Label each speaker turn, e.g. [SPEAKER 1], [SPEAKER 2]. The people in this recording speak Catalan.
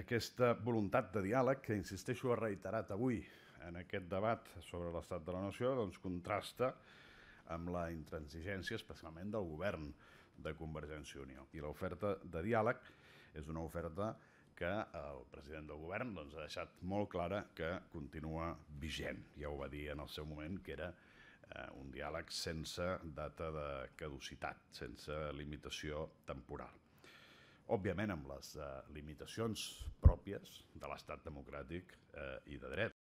[SPEAKER 1] aquesta voluntat de diàleg que, insisteixo, ha reiterat avui en aquest debat sobre l'estat de la nació, doncs contrasta amb la intransigència, especialment del govern de Convergència i Unió. I l'oferta de diàleg és una oferta que el president del govern doncs, ha deixat molt clara que continua vigent. Ja ho va dir en el seu moment, que era eh, un diàleg sense data de caducitat, sense limitació temporal òbviament amb les eh, limitacions pròpies de l'estat democràtic eh, i de dret.